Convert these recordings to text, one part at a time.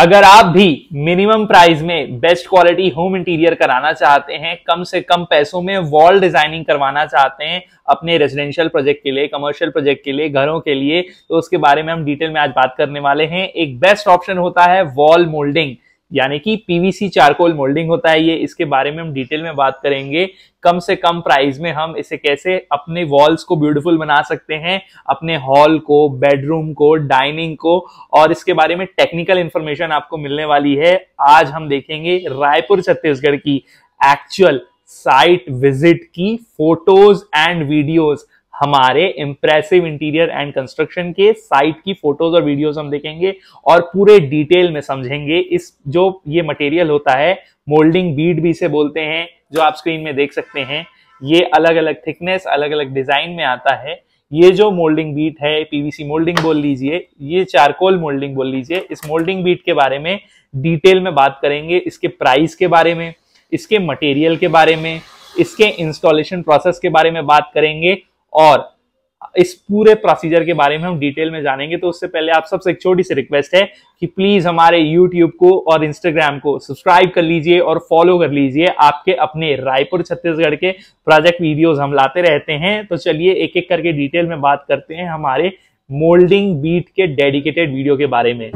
अगर आप भी मिनिमम प्राइस में बेस्ट क्वालिटी होम इंटीरियर कराना चाहते हैं कम से कम पैसों में वॉल डिजाइनिंग करवाना चाहते हैं अपने रेजिडेंशियल प्रोजेक्ट के लिए कमर्शियल प्रोजेक्ट के लिए घरों के लिए तो उसके बारे में हम डिटेल में आज बात करने वाले हैं एक बेस्ट ऑप्शन होता है वॉल मोल्डिंग यानी कि पीवीसी चारकोल मोल्डिंग होता है ये इसके बारे में हम डिटेल में बात करेंगे कम से कम प्राइस में हम इसे कैसे अपने वॉल्स को ब्यूटीफुल बना सकते हैं अपने हॉल को बेडरूम को डाइनिंग को और इसके बारे में टेक्निकल इंफॉर्मेशन आपको मिलने वाली है आज हम देखेंगे रायपुर छत्तीसगढ़ की एक्चुअल साइट विजिट की फोटोज एंड वीडियोज हमारे इंप्रेसिव इंटीरियर एंड कंस्ट्रक्शन के साइट की फोटोज और वीडियोस हम देखेंगे और पूरे डिटेल में समझेंगे इस जो ये मटेरियल होता है मोल्डिंग बीड भी इसे बोलते हैं जो आप स्क्रीन में देख सकते हैं ये अलग अलग थिकनेस अलग अलग डिजाइन में आता है ये जो मोल्डिंग बीट है पीवीसी मोल्डिंग बोल लीजिए ये चारकोल मोल्डिंग बोल लीजिए इस मोल्डिंग बीट के बारे में डिटेल में बात करेंगे इसके प्राइस के बारे में इसके मटेरियल के बारे में इसके इंस्टॉलेशन प्रोसेस के बारे में बात करेंगे और इस पूरे प्रोसीजर के बारे में हम डिटेल में जानेंगे तो उससे पहले आप सबसे एक छोटी सी रिक्वेस्ट है कि प्लीज हमारे यूट्यूब को और इंस्टाग्राम को सब्सक्राइब कर लीजिए और फॉलो कर लीजिए आपके अपने रायपुर छत्तीसगढ़ के प्रोजेक्ट वीडियोस हम लाते रहते हैं तो चलिए एक एक करके डिटेल में बात करते हैं हमारे मोल्डिंग बीट के डेडिकेटेड वीडियो के बारे में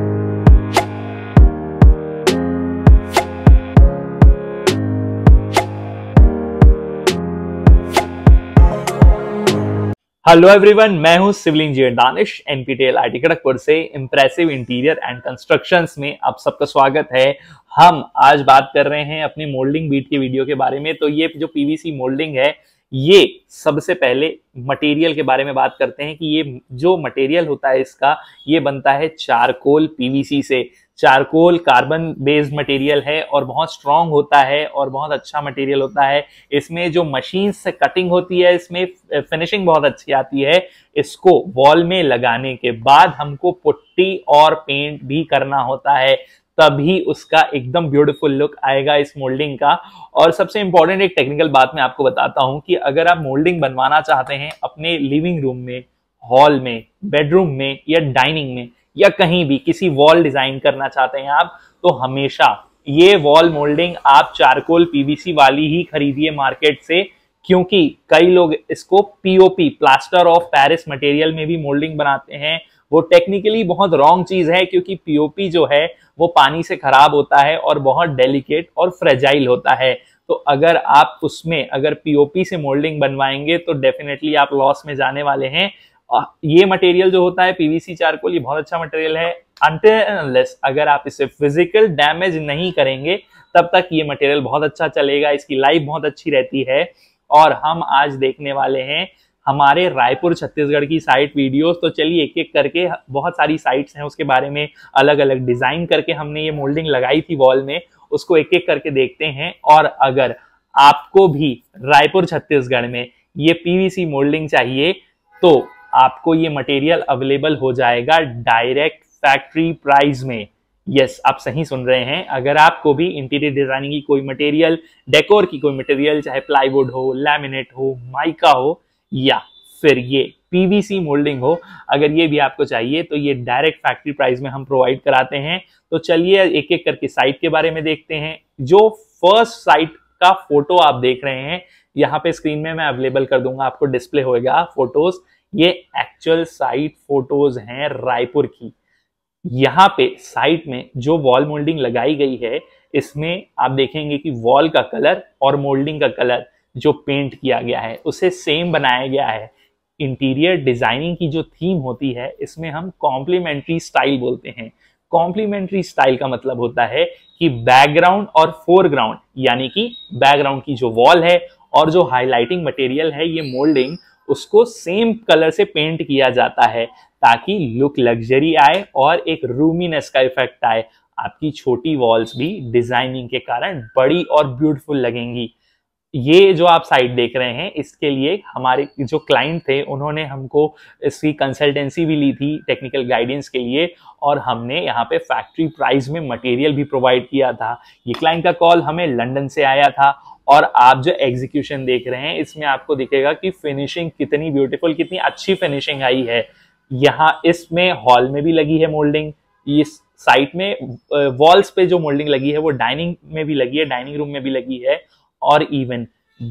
हेलो एवरीवन मैं हूं civil engineer Danish NPTEL IT Kharagpur से इंप्रेसिव इंटीरियर एंड कंस्ट्रक्शंस में आप सबका स्वागत है हम आज बात कर रहे हैं अपने मोल्डिंग बीट के वीडियो के बारे में तो ये जो पीवीसी मोल्डिंग है ये सबसे पहले मटेरियल के बारे में बात करते हैं कि ये जो मटेरियल होता है इसका ये बनता है चारकोल पीवीसी से चारकोल कार्बन बेस्ड मटेरियल है और बहुत स्ट्रांग होता है और बहुत अच्छा मटेरियल होता है इसमें जो मशीन से कटिंग होती है इसमें फिनिशिंग बहुत अच्छी आती है इसको वॉल में लगाने के बाद हमको पुट्टी और पेंट भी करना होता है तभी उसका एकदम ब्यूटीफुल लुक आएगा इस मोल्डिंग का और सबसे इंपॉर्टेंट एक टेक्निकल बात मैं आपको बताता हूं कि अगर आप मोल्डिंग बनवाना चाहते हैं अपने लिविंग रूम में हॉल में बेडरूम में या डाइनिंग में या कहीं भी किसी वॉल डिजाइन करना चाहते हैं आप तो हमेशा ये वॉल मोल्डिंग आप चारकोल पीवीसी वाली ही खरीदिए मार्केट से क्योंकि कई लोग इसको POP plaster of Paris material में भी मोल्डिंग बनाते हैं वो टेक्निकली बहुत रॉन्ग चीज है क्योंकि पीओपी जो है वो पानी से खराब होता है और बहुत डेलिकेट और फ्रेजाइल होता है तो अगर आप उसमें अगर पीओपी से मोल्डिंग बनवाएंगे तो डेफिनेटली आप लॉस में जाने वाले हैं ये मटेरियल जो होता है पीवीसी चारकोल ये बहुत अच्छा मटेरियल है अनलेस अगर आप इसे फिजिकल डैमेज नहीं करेंगे तब तक ये मटेरियल बहुत अच्छा चलेगा इसकी लाइफ बहुत अच्छी रहती है और हम आज देखने वाले हैं हमारे रायपुर छत्तीसगढ़ की साइट वीडियोस तो चलिए एक एक करके बहुत सारी साइट्स हैं उसके बारे में अलग अलग डिजाइन करके हमने ये मोल्डिंग लगाई थी वॉल में उसको एक एक करके देखते हैं और अगर आपको भी रायपुर छत्तीसगढ़ में ये पीवीसी मोल्डिंग चाहिए तो आपको ये मटेरियल अवेलेबल हो जाएगा डायरेक्ट फैक्ट्री प्राइस में यस yes, आप सही सुन रहे हैं अगर आपको भी इंटीरियर डिजाइनिंग की कोई मटेरियल डेकोर की कोई मटेरियल चाहे प्लाईवुड हो लैमिनेट हो माइका हो या फिर ये पीवीसी मोल्डिंग हो अगर ये भी आपको चाहिए तो ये डायरेक्ट फैक्ट्री प्राइस में हम प्रोवाइड कराते हैं तो चलिए एक एक करके साइट के बारे में देखते हैं जो फर्स्ट साइट का फोटो आप देख रहे हैं यहाँ पे स्क्रीन में मैं अवेलेबल कर दूंगा आपको डिस्प्ले होएगा फोटोज ये एक्चुअल साइट फोटोज हैं रायपुर की यहाँ पे साइट में जो वॉल मोल्डिंग लगाई गई है इसमें आप देखेंगे कि वॉल का कलर और मोल्डिंग का कलर जो पेंट किया गया है उसे सेम बनाया गया है इंटीरियर डिजाइनिंग की जो थीम होती है इसमें हम कॉम्प्लीमेंट्री स्टाइल बोलते हैं कॉम्प्लीमेंट्री स्टाइल का मतलब होता है कि बैकग्राउंड और फोरग्राउंड यानी कि बैकग्राउंड की जो वॉल है और जो हाईलाइटिंग मटेरियल है ये मोल्डिंग उसको सेम कलर से पेंट किया जाता है ताकि लुक लग्जरी आए और एक रूमीनेस का इफेक्ट आए आपकी छोटी वॉल्स भी डिजाइनिंग के कारण बड़ी और ब्यूटीफुल लगेंगी ये जो आप साइट देख रहे हैं इसके लिए हमारे जो क्लाइंट थे उन्होंने हमको इसकी कंसल्टेंसी भी ली थी टेक्निकल गाइडेंस के लिए और हमने यहाँ पे फैक्ट्री प्राइस में मटेरियल भी प्रोवाइड किया था ये क्लाइंट का कॉल हमें लंदन से आया था और आप जो एग्जीक्यूशन देख रहे हैं इसमें आपको दिखेगा कि फिनिशिंग कितनी ब्यूटीफुल कितनी अच्छी फिनिशिंग आई है यहाँ इसमें हॉल में भी लगी है मोल्डिंग इस साइट में वॉल्स पे जो मोल्डिंग लगी है वो डाइनिंग में भी लगी है डाइनिंग रूम में भी लगी है और इवन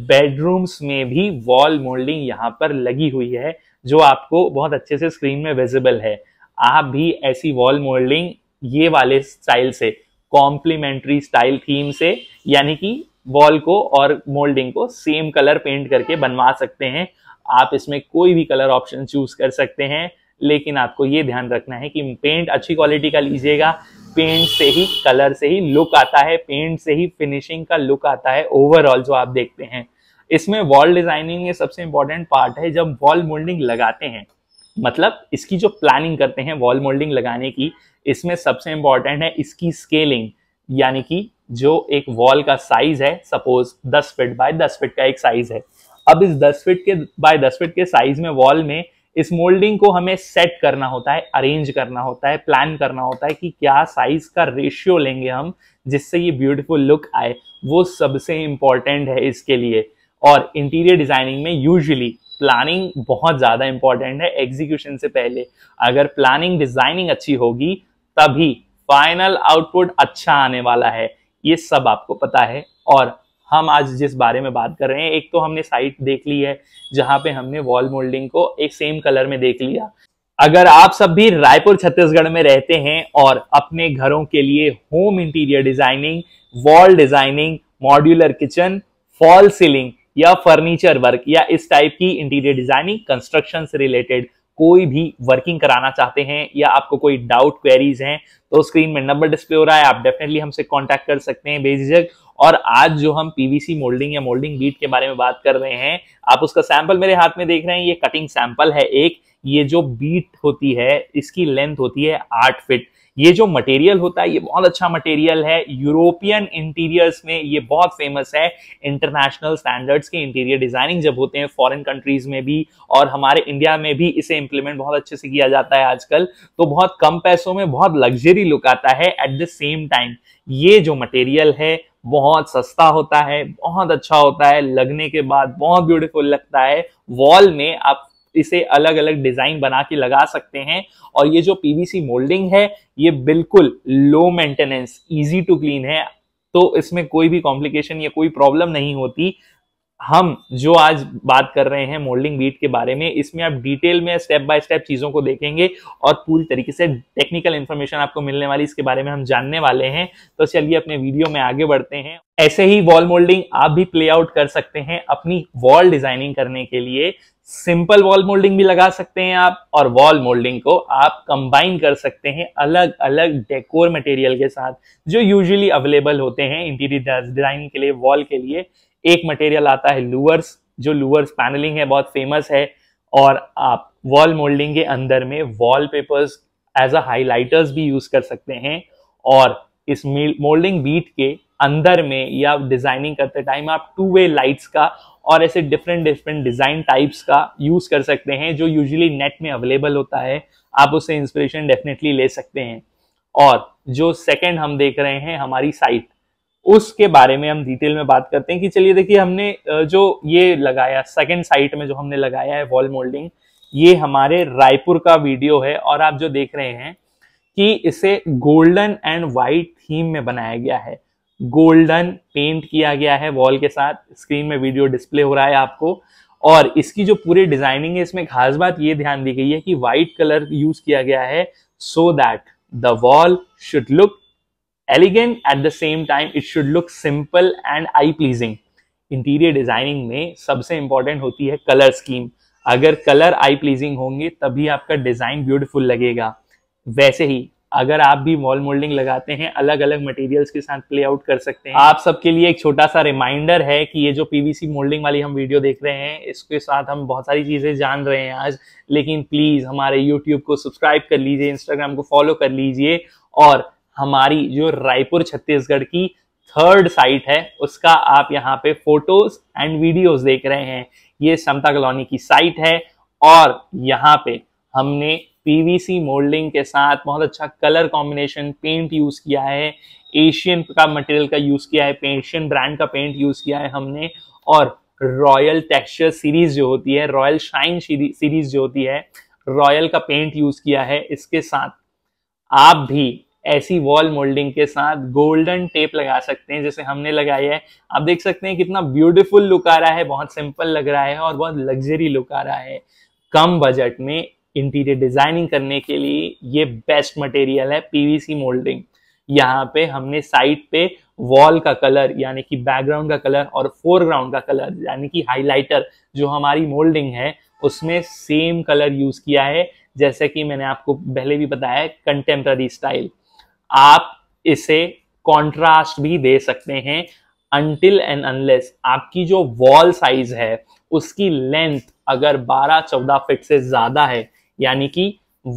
बेडरूम्स में भी वॉल मोल्डिंग यहाँ पर लगी हुई है जो आपको बहुत अच्छे से स्क्रीन में विजिबल है आप भी ऐसी वॉल मोल्डिंग ये वाले स्टाइल से कॉम्प्लीमेंट्री स्टाइल थीम से यानी कि वॉल को और मोल्डिंग को सेम कलर पेंट करके बनवा सकते हैं आप इसमें कोई भी कलर ऑप्शन चूज कर सकते हैं लेकिन आपको ये ध्यान रखना है कि पेंट अच्छी क्वालिटी का लीजिएगा पेंट से ही कलर से ही लुक आता है पेंट से ही फिनिशिंग का लुक आता है ओवरऑल जो आप देखते हैं इसमें वॉल डिजाइनिंग ये सबसे इंपॉर्टेंट पार्ट है जब वॉल मोल्डिंग लगाते हैं मतलब इसकी जो प्लानिंग करते हैं वॉल मोल्डिंग लगाने की इसमें सबसे इंपॉर्टेंट है इसकी स्केलिंग यानी कि जो एक वॉल का साइज है सपोज 10 फिट बाय 10 फिट का एक साइज है अब इस 10 फिट के बाय 10 फिट के साइज में वॉल में इस मोल्डिंग को हमें सेट करना होता है अरेंज करना होता है प्लान करना होता है कि क्या साइज का रेशियो लेंगे हम जिससे ये ब्यूटीफुल लुक आए वो सबसे इंपॉर्टेंट है इसके लिए और इंटीरियर डिजाइनिंग में यूजुअली प्लानिंग बहुत ज़्यादा इंपॉर्टेंट है एग्जीक्यूशन से पहले अगर प्लानिंग डिजाइनिंग अच्छी होगी तभी फाइनल आउटपुट अच्छा आने वाला है ये सब आपको पता है और हम आज जिस बारे में बात कर रहे हैं एक तो हमने साइट देख ली है जहां पे हमने वॉल मोल्डिंग को एक सेम कलर में देख लिया अगर आप सब भी रायपुर छत्तीसगढ़ में रहते हैं और अपने घरों के लिए home interior designing wall designing modular kitchen fall ceiling या फर्नीचर वर्क या इस टाइप की इंटीरियर डिजाइनिंग कंस्ट्रक्शन से रिलेटेड कोई भी वर्किंग कराना चाहते हैं या आपको कोई डाउट क्वेरीज हैं तो स्क्रीन में नंबर डिस्प्ले हो रहा है आप डेफिनेटली हमसे कांटेक्ट कर सकते हैं बेझिझक और आज जो हम पीवीसी मोल्डिंग या मोल्डिंग बीट के बारे में बात कर रहे हैं आप उसका सैंपल मेरे हाथ में देख रहे हैं ये कटिंग सैंपल है एक ये जो बीट होती है इसकी लेंथ होती है आठ फिट ये जो मटेरियल होता है ये बहुत अच्छा मटेरियल है यूरोपियन इंटीरियर्स में ये बहुत फेमस है इंटरनेशनल स्टैंडर्ड्स के इंटीरियर डिजाइनिंग जब होते हैं फॉरेन कंट्रीज में भी और हमारे इंडिया में भी इसे इंप्लीमेंट बहुत अच्छे से किया जाता है आजकल तो बहुत कम पैसों में बहुत लग्जरी लुक आता है एट द सेम टाइम ये जो मटेरियल है बहुत सस्ता होता है बहुत अच्छा होता है लगने के बाद बहुत ब्यूटीफुल लगता है वॉल में आप इसे अलग अलग डिजाइन बना के लगा सकते हैं और ये जो पीवीसी मोल्डिंग है ये बिल्कुल low maintenance easy to clean है तो इसमें कोई भी कॉम्प्लिकेशन या कोई प्रॉब्लम नहीं होती हम जो आज बात कर रहे हैं मोल्डिंग बीट के बारे में इसमें आप डिटेल में स्टेप बाय स्टेप चीजों को देखेंगे और पूरी तरीके से टेक्निकल इन्फॉर्मेशन आपको मिलने वाली इसके बारे में हम जानने वाले हैं तो चलिए अपने वीडियो में आगे बढ़ते हैं ऐसे ही वॉल मोल्डिंग आप भी प्ले आउट कर सकते हैं अपनी वॉल डिजाइनिंग करने के लिए सिंपल वॉल मोल्डिंग भी लगा सकते हैं आप और वॉल मोल्डिंग को आप कंबाइन कर सकते हैं अलग अलग डेकोर मटेरियल के साथ जो यूजुअली अवेलेबल होते हैं इंटीरियर डिजाइनिंग के लिए वॉल के लिए एक मटेरियल आता है लूअर्स जो लूअर्स पैनलिंग है बहुत फेमस है और आप वॉल मोल्डिंग के अंदर में wall papers as a highlighters भी यूज कर सकते हैं और इस मोल्डिंग बीट के अंदर में या डिजाइनिंग करते टाइम आप टू वे लाइट्स का और ऐसे डिफरेंट डिफरेंट डिजाइन टाइप्स का यूज कर सकते हैं जो यूजुअली नेट में अवेलेबल होता है आप उससे इंस्पिरेशन डेफिनेटली ले सकते हैं और जो सेकंड हम देख रहे हैं हमारी साइट उसके बारे में हम डिटेल में बात करते हैं कि चलिए देखिए हमने जो ये लगाया सेकंड साइट में जो हमने लगाया है वॉल मोल्डिंग ये हमारे रायपुर का वीडियो है और आप जो देख रहे हैं कि इसे गोल्डन एंड वाइट थीम में बनाया गया है गोल्डन पेंट किया गया है वॉल के साथ स्क्रीन में वीडियो डिस्प्ले हो रहा है आपको और इसकी जो पूरी डिजाइनिंग है इसमें खास बात ये ध्यान दी गई है कि व्हाइट कलर यूज किया गया है so that the wall should look elegant at the same time it should look simple and eye pleasing interior designing में सबसे इंपॉर्टेंट होती है कलर स्कीम अगर कलर आई प्लीजिंग होंगे तभी आपका डिजाइन ब्यूटिफुल लगेगा वैसे ही अगर आप भी वॉल मोल्डिंग लगाते हैं अलग अलग मटेरियल्स के साथ प्ले आउट कर सकते हैं आप सबके लिए एक छोटा सा रिमाइंडर है कि ये जो पीवीसी मोल्डिंग वाली हम वीडियो देख रहे हैं इसके साथ हम बहुत सारी चीज़ें जान रहे हैं आज लेकिन प्लीज़ हमारे यूट्यूब को सब्सक्राइब कर लीजिए इंस्टाग्राम को फॉलो कर लीजिए और हमारी जो रायपुर छत्तीसगढ़ की थर्ड साइट है उसका आप यहाँ पे फोटोज एंड वीडियोस देख रहे हैं ये समता कॉलोनी की साइट है और यहाँ पे हमने पीवीसी मोल्डिंग के साथ बहुत अच्छा कलर कॉम्बिनेशन पेंट यूज किया है एशियन का मटेरियल का यूज किया है एशियन ब्रांड का पेंट यूज किया है हमने और रॉयल टेक्सचर सीरीज जो होती है रॉयल शाइन सीरीज जो होती है रॉयल का पेंट यूज किया है इसके साथ आप भी ऐसी वॉल मोल्डिंग के साथ गोल्डन टेप लगा सकते हैं जैसे हमने लगाया है आप देख सकते हैं कितना ब्यूटीफुल लुक आ रहा है बहुत सिंपल लग रहा है और बहुत लग्जरी लुक आ रहा है कम बजट में इंटीरियर डिजाइनिंग करने के लिए ये बेस्ट मटेरियल है पीवीसी मोल्डिंग यहाँ पे हमने साइड पे वॉल का कलर यानी कि बैकग्राउंड का कलर और फोरग्राउंड का कलर यानी कि हाइलाइटर जो हमारी मोल्डिंग है उसमें सेम कलर यूज किया है जैसे कि मैंने आपको पहले भी बताया कंटेम्प्ररी स्टाइल आप इसे कॉन्ट्रास्ट भी दे सकते हैं अनटिल एंड अनलेस आपकी जो वॉल साइज है उसकी लेंथ अगर 12-14 फिट से ज्यादा है यानी कि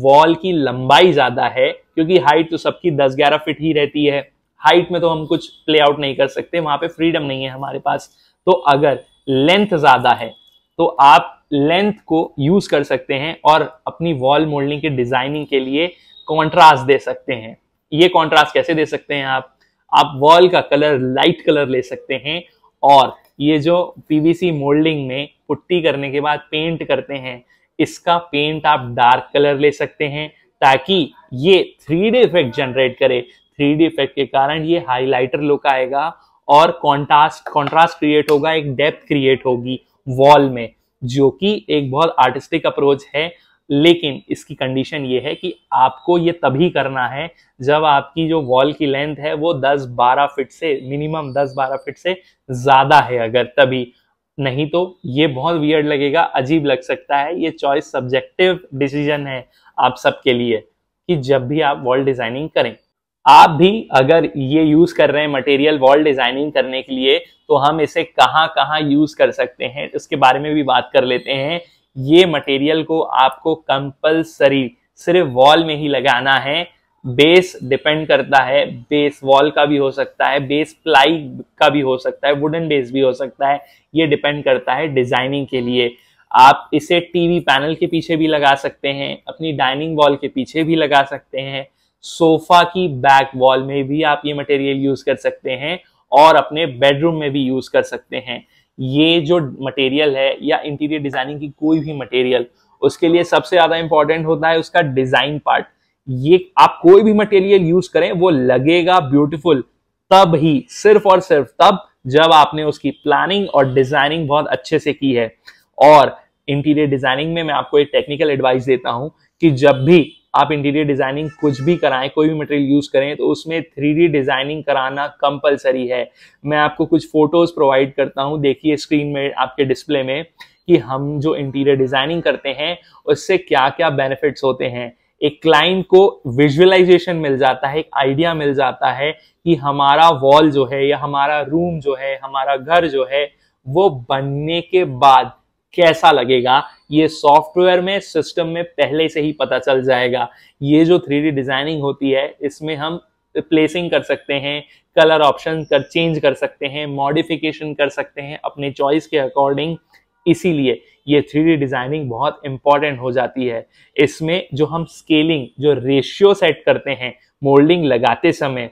वॉल की लंबाई ज्यादा है क्योंकि हाइट तो सबकी 10-11 फिट ही रहती है हाइट में तो हम कुछ प्ले आउट नहीं कर सकते वहां पे फ्रीडम नहीं है हमारे पास तो अगर लेंथ ज्यादा है तो आप लेंथ को यूज कर सकते हैं और अपनी वॉल मोल्डिंग के डिजाइनिंग के लिए कॉन्ट्रास्ट दे सकते हैं ये कॉन्ट्रास्ट कैसे दे सकते हैं आप आप वॉल का कलर लाइट कलर ले सकते हैं और ये जो पीवीसी मोल्डिंग में पुट्टी करने के बाद पेंट करते हैं इसका पेंट आप डार्क कलर ले सकते हैं ताकि ये थ्री डी इफेक्ट जनरेट करे थ्री डी इफेक्ट के कारण ये हाईलाइटर लुक आएगा और कॉन्ट्रास्ट कॉन्ट्रास्ट क्रिएट होगा एक डेप्थ क्रिएट होगी वॉल में जो कि एक बहुत आर्टिस्टिक अप्रोच है लेकिन इसकी कंडीशन ये है कि आपको ये तभी करना है जब आपकी जो वॉल की लेंथ है वो 10-12 फिट से मिनिमम 10-12 फिट से ज़्यादा है अगर तभी नहीं तो ये बहुत वियर्ड लगेगा अजीब लग सकता है ये चॉइस सब्जेक्टिव डिसीजन है आप सबके लिए कि जब भी आप वॉल डिज़ाइनिंग करें आप भी अगर ये यूज कर रहे हैं मटेरियल वॉल डिजाइनिंग करने के लिए तो हम इसे कहाँ कहाँ यूज कर सकते हैं इसके बारे में भी बात कर लेते हैं ये मटेरियल को आपको कंपलसरी सिर्फ वॉल में ही लगाना है बेस डिपेंड करता है बेस वॉल का भी हो सकता है बेस प्लाई का भी हो सकता है वुडन बेस भी हो सकता है ये डिपेंड करता है डिजाइनिंग के लिए आप इसे टीवी पैनल के पीछे भी लगा सकते हैं अपनी डाइनिंग वॉल के पीछे भी लगा सकते हैं सोफा की बैक वॉल में भी आप ये मटेरियल यूज कर सकते हैं और अपने बेडरूम में भी यूज कर सकते हैं ये जो मटेरियल है या इंटीरियर डिजाइनिंग की कोई भी मटेरियल उसके लिए सबसे ज्यादा इंपॉर्टेंट होता है उसका डिजाइन पार्ट ये आप कोई भी मटेरियल यूज करें वो लगेगा ब्यूटीफुल तब ही सिर्फ और सिर्फ तब जब आपने उसकी प्लानिंग और डिजाइनिंग बहुत अच्छे से की है और इंटीरियर डिजाइनिंग में मैं आपको एक टेक्निकल एडवाइस देता हूं कि जब भी आप इंटीरियर डिजाइनिंग कुछ भी कराएं कोई भी मटेरियल यूज करें तो उसमें थ्री डिजाइनिंग कराना कंपलसरी है मैं आपको कुछ फोटोज प्रोवाइड करता हूँ देखिए स्क्रीन में आपके डिस्प्ले में कि हम जो इंटीरियर डिजाइनिंग करते हैं उससे क्या क्या बेनिफिट्स होते हैं एक क्लाइंट को विजुअलाइजेशन मिल जाता है एक आइडिया मिल जाता है कि हमारा वॉल जो है या हमारा रूम जो है हमारा घर जो है वो बनने के बाद कैसा लगेगा ये सॉफ्टवेयर में सिस्टम में पहले से ही पता चल जाएगा ये जो थ्री डिजाइनिंग होती है इसमें हम प्लेसिंग कर सकते हैं कलर ऑप्शन कर चेंज कर सकते हैं मॉडिफिकेशन कर सकते हैं अपने चॉइस के अकॉर्डिंग इसीलिए ये थ्री डिजाइनिंग बहुत इंपॉर्टेंट हो जाती है इसमें जो हम स्केलिंग जो रेशियो सेट करते हैं मोल्डिंग लगाते समय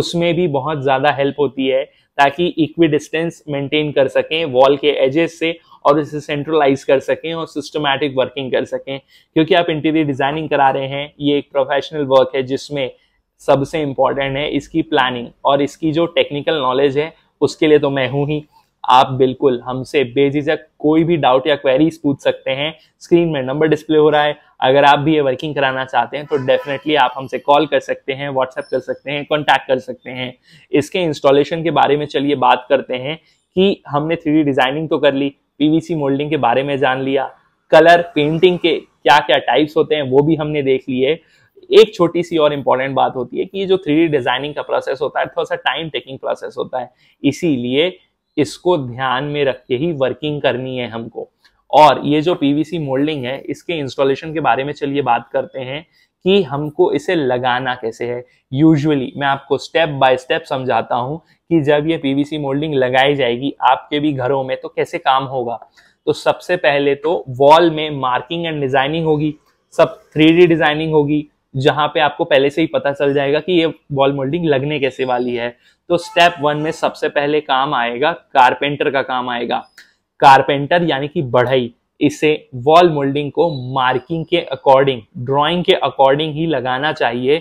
उसमें भी बहुत ज़्यादा हेल्प होती है ताकि इक्वी डिस्टेंस मेंटेन कर सकें वॉल के एजेस से और इसे सेंट्रलाइज कर सकें और सिस्टमैटिक वर्किंग कर सकें क्योंकि आप इंटीरियर डिज़ाइनिंग करा रहे हैं ये एक प्रोफेशनल वर्क है जिसमें सबसे इंपॉर्टेंट है इसकी प्लानिंग और इसकी जो टेक्निकल नॉलेज है उसके लिए तो मैं हूं ही आप बिल्कुल हमसे बेझिझक कोई भी डाउट या क्वेरीज पूछ सकते हैं स्क्रीन में नंबर डिस्प्ले हो रहा है अगर आप भी ये वर्किंग कराना चाहते हैं तो डेफिनेटली आप हमसे कॉल कर सकते हैं व्हाट्सएप कर सकते हैं कॉन्टैक्ट कर सकते हैं इसके इंस्टॉलेशन के बारे में चलिए बात करते हैं कि हमने थ्री डिज़ाइनिंग तो कर ली पीवीसी मोल्डिंग के बारे में जान लिया कलर पेंटिंग के क्या क्या टाइप्स होते हैं वो भी हमने देख लिए एक छोटी सी और इम्पॉर्टेंट बात होती है कि ये जो थ्री डिज़ाइनिंग का प्रोसेस होता है थोड़ा सा टाइम टेकिंग प्रोसेस होता है इसीलिए इसको ध्यान में रख के ही वर्किंग करनी है हमको और ये जो पीवीसी मोल्डिंग है इसके इंस्टॉलेशन के बारे में चलिए बात करते हैं कि हमको इसे लगाना कैसे है यूजुअली मैं आपको स्टेप बाय स्टेप समझाता हूं कि जब ये पीवीसी मोल्डिंग लगाई जाएगी आपके भी घरों में तो कैसे काम होगा तो सबसे पहले तो वॉल में मार्किंग एंड डिजाइनिंग होगी सब थ्री डिजाइनिंग होगी जहां पे आपको पहले से ही पता चल जाएगा कि ये वॉल मोल्डिंग लगने कैसे वाली है तो स्टेप वन में सबसे पहले काम आएगा कारपेंटर का काम आएगा कारपेंटर यानी कि बढ़ई इसे वॉल मोल्डिंग को मार्किंग के अकॉर्डिंग ड्राइंग के अकॉर्डिंग ही लगाना चाहिए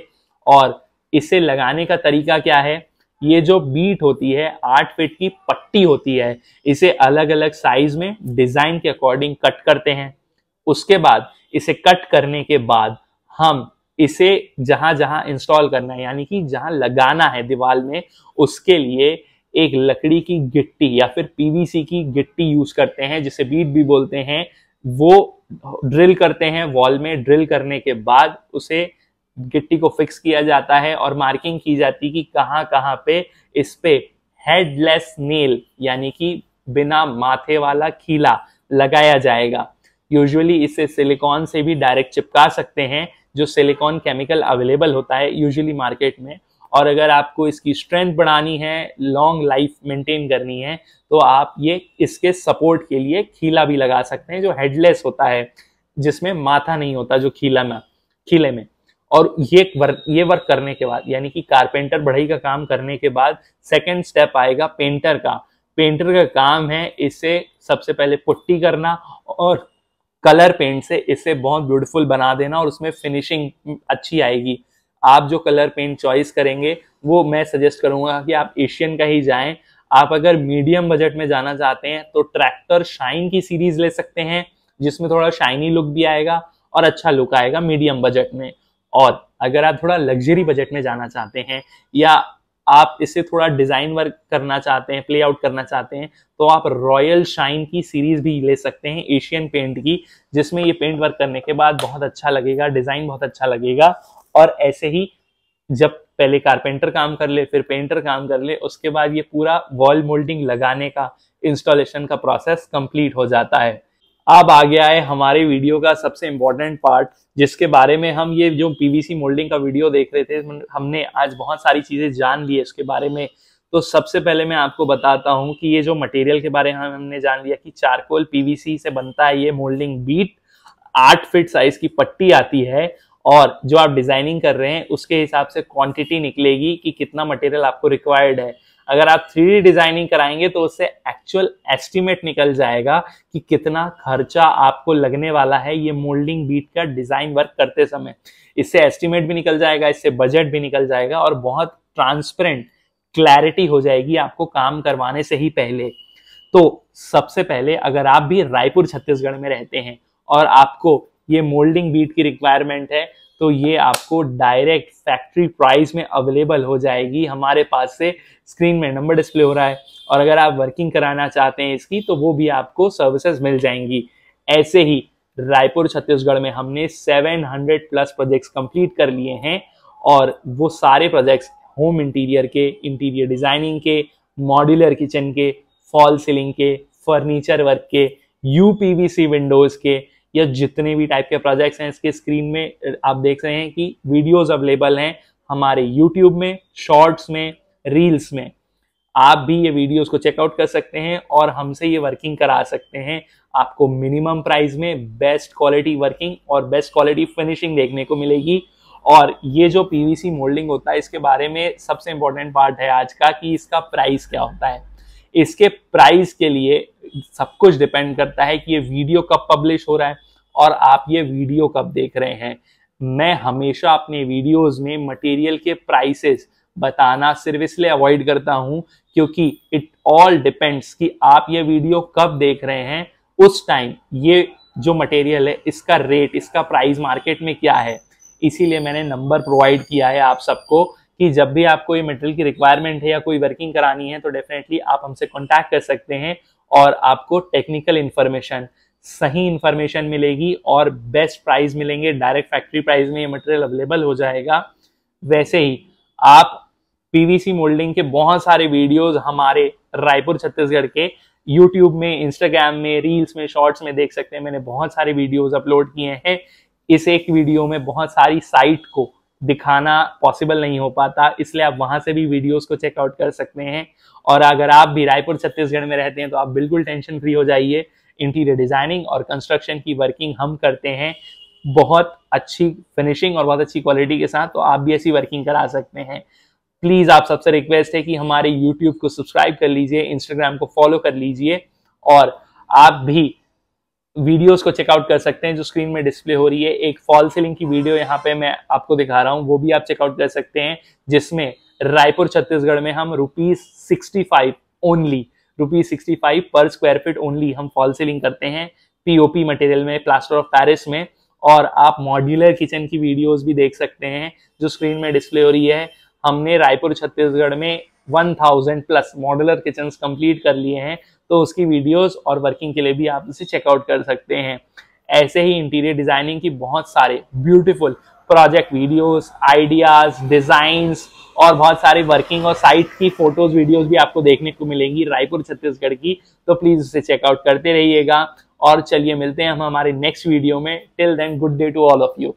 और इसे लगाने का तरीका क्या है ये जो बीट होती है आठ फिट की पट्टी होती है इसे अलग अलग साइज में डिजाइन के अकॉर्डिंग कट करते हैं उसके बाद इसे कट करने के बाद हम इसे जहां जहां इंस्टॉल करना है यानी कि जहां लगाना है दीवार में उसके लिए एक लकड़ी की गिट्टी या फिर पीवीसी की गिट्टी यूज करते हैं जिसे बीट भी बोलते हैं वो ड्रिल करते हैं वॉल में ड्रिल करने के बाद उसे गिट्टी को फिक्स किया जाता है और मार्किंग की जाती है कि कहाँ कहाँ पे इस पे हेडलेस नेल यानी कि बिना माथे वाला खीला लगाया जाएगा यूजुअली इसे सिलिकॉन से भी डायरेक्ट चिपका सकते हैं जो सिलिकॉन केमिकल अवेलेबल होता है यूजुअली मार्केट में और अगर आपको इसकी स्ट्रेंथ बढ़ानी है लॉन्ग लाइफ मेंटेन करनी है तो आप ये इसके सपोर्ट के लिए खीला भी लगा सकते हैं जो हेडलेस होता है जिसमें माथा नहीं होता जो खीला में खीले में और ये वर्क ये वर्क करने के बाद यानी कि कारपेंटर बढ़ई का काम करने के बाद सेकेंड स्टेप आएगा पेंटर का पेंटर का काम है इसे सबसे पहले पुट्टी करना और कलर पेंट से इसे बहुत ब्यूटीफुल बना देना और उसमें फिनिशिंग अच्छी आएगी आप जो कलर पेंट चॉइस करेंगे वो मैं सजेस्ट करूंगा कि आप एशियन का ही जाएं आप अगर मीडियम बजट में जाना चाहते हैं तो ट्रैक्टर शाइन की सीरीज ले सकते हैं जिसमें थोड़ा शाइनी लुक भी आएगा और अच्छा लुक आएगा मीडियम बजट में और अगर आप थोड़ा लग्जरी बजट में जाना चाहते हैं या आप इसे थोड़ा डिजाइन वर्क करना चाहते हैं प्ले आउट करना चाहते हैं तो आप रॉयल शाइन की सीरीज भी ले सकते हैं एशियन पेंट की जिसमें ये पेंट वर्क करने के बाद बहुत अच्छा लगेगा डिजाइन बहुत अच्छा लगेगा और ऐसे ही जब पहले कारपेंटर काम कर ले फिर पेंटर काम कर ले उसके बाद ये पूरा वॉल मोल्डिंग लगाने का इंस्टॉलेशन का प्रोसेस कंप्लीट हो जाता है अब आ गया है हमारे वीडियो का सबसे इम्पोर्टेंट पार्ट जिसके बारे में हम ये जो पीवीसी मोल्डिंग का वीडियो देख रहे थे हमने आज बहुत सारी चीज़ें जान ली है उसके बारे में तो सबसे पहले मैं आपको बताता हूँ कि ये जो मटेरियल के बारे में हमने जान लिया कि चारकोल पीवीसी से बनता है ये मोल्डिंग बीट आठ फिट साइज की पट्टी आती है और जो आप डिजाइनिंग कर रहे हैं उसके हिसाब से क्वांटिटी निकलेगी कि कितना मटेरियल आपको रिक्वायर्ड है अगर आप थ्री डिजाइनिंग कराएंगे तो उससे एक्चुअल एस्टिमेट निकल जाएगा कि कितना खर्चा आपको लगने वाला है ये मोल्डिंग बीट का डिजाइन वर्क करते समय इससे एस्टिमेट भी निकल जाएगा इससे बजट भी निकल जाएगा और बहुत ट्रांसपेरेंट क्लैरिटी हो जाएगी आपको काम करवाने से ही पहले तो सबसे पहले अगर आप भी रायपुर छत्तीसगढ़ में रहते हैं और आपको ये मोल्डिंग बीट की रिक्वायरमेंट है तो ये आपको डायरेक्ट फैक्ट्री प्राइस में अवेलेबल हो जाएगी हमारे पास से स्क्रीन में नंबर डिस्प्ले हो रहा है और अगर आप वर्किंग कराना चाहते हैं इसकी तो वो भी आपको सर्विसेज मिल जाएंगी ऐसे ही रायपुर छत्तीसगढ़ में हमने 700 प्लस प्रोजेक्ट्स कंप्लीट कर लिए हैं और वो सारे प्रोजेक्ट्स होम इंटीरियर के इंटीरियर डिजाइनिंग के मॉड्यूलर किचन के फॉल सीलिंग के फर्नीचर वर्क के यू विंडोज़ के या जितने भी टाइप के प्रोजेक्ट्स हैं इसके स्क्रीन में आप देख रहे हैं कि वीडियोस अवेलेबल हैं हमारे यूट्यूब में शॉर्ट्स में रील्स में आप भी ये वीडियोस को चेकआउट कर सकते हैं और हमसे ये वर्किंग करा सकते हैं आपको मिनिमम प्राइस में बेस्ट क्वालिटी वर्किंग और बेस्ट क्वालिटी फिनिशिंग देखने को मिलेगी और ये जो पीवीसी मोल्डिंग होता है इसके बारे में सबसे इंपॉर्टेंट पार्ट है आज का कि इसका प्राइस क्या होता है इसके प्राइस के लिए सब कुछ डिपेंड करता है कि ये वीडियो कब पब्लिश हो रहा है और आप ये वीडियो कब देख रहे हैं मैं हमेशा अपने वीडियोस में मटेरियल के प्राइसेस बताना सिर्फ इसलिए अवॉइड करता हूं क्योंकि इट ऑल डिपेंड्स कि आप ये वीडियो कब देख रहे हैं उस टाइम ये जो मटेरियल है इसका रेट इसका प्राइस मार्केट में क्या है इसीलिए मैंने नंबर प्रोवाइड किया है आप सबको कि जब भी आपको ये मटेरियल की रिक्वायरमेंट है या कोई वर्किंग करानी है तो डेफिनेटली आप हमसे कॉन्टैक्ट कर सकते हैं और आपको टेक्निकल इन्फॉर्मेशन सही इन्फॉर्मेशन मिलेगी और बेस्ट प्राइस मिलेंगे डायरेक्ट फैक्ट्री प्राइस में ये मटेरियल अवेलेबल हो जाएगा वैसे ही आप पीवीसी मोल्डिंग के बहुत सारे वीडियोस हमारे रायपुर छत्तीसगढ़ के यूट्यूब में इंस्टाग्राम में रील्स में शॉर्ट्स में देख सकते हैं मैंने बहुत सारे वीडियोस अपलोड किए हैं इस एक वीडियो में बहुत सारी साइट को दिखाना पॉसिबल नहीं हो पाता इसलिए आप वहां से भी वीडियोस को चेकआउट कर सकते हैं और अगर आप भी रायपुर छत्तीसगढ़ में रहते हैं तो आप बिल्कुल टेंशन फ्री हो जाइए इंटीरियर डिजाइनिंग और कंस्ट्रक्शन की वर्किंग हम करते हैं बहुत अच्छी फिनिशिंग और बहुत अच्छी क्वालिटी के साथ तो आप भी ऐसी वर्किंग करा सकते हैं प्लीज आप सबसे रिक्वेस्ट है कि हमारे यूट्यूब को सब्सक्राइब कर लीजिए इंस्टाग्राम को फॉलो कर लीजिए और आप भी वीडियोस को चेकआउट कर सकते हैं जो स्क्रीन में डिस्प्ले हो रही है एक फॉल सीलिंग की वीडियो यहाँ पे मैं आपको दिखा रहा हूँ वो भी आप चेकआउट कर सकते हैं जिसमें रायपुर छत्तीसगढ़ में हम rupees sixty five only rupees sixty five पर स्क्वायर फीट ओनली हम फॉल सीलिंग करते हैं पीओपी मटेरियल में प्लास्टर ऑफ पैरिस में और आप मॉड्यूलर किचन की वीडियोस भी देख सकते हैं जो स्क्रीन में डिस्प्ले हो रही है हमने रायपुर छत्तीसगढ़ में 1000 प्लस मॉडलर किचन कंप्लीट कर लिए हैं तो उसकी वीडियोस और वर्किंग के लिए भी आप उसे चेकआउट कर सकते हैं ऐसे ही इंटीरियर डिजाइनिंग की बहुत सारे beautiful project videos ideas design और बहुत सारे वर्किंग और साइट की फोटोज वीडियोज भी आपको देखने को मिलेंगी रायपुर छत्तीसगढ़ की तो प्लीज उसे चेकआउट करते रहिएगा और चलिए मिलते हैं हम हमारे नेक्स्ट वीडियो में till then good day to all of you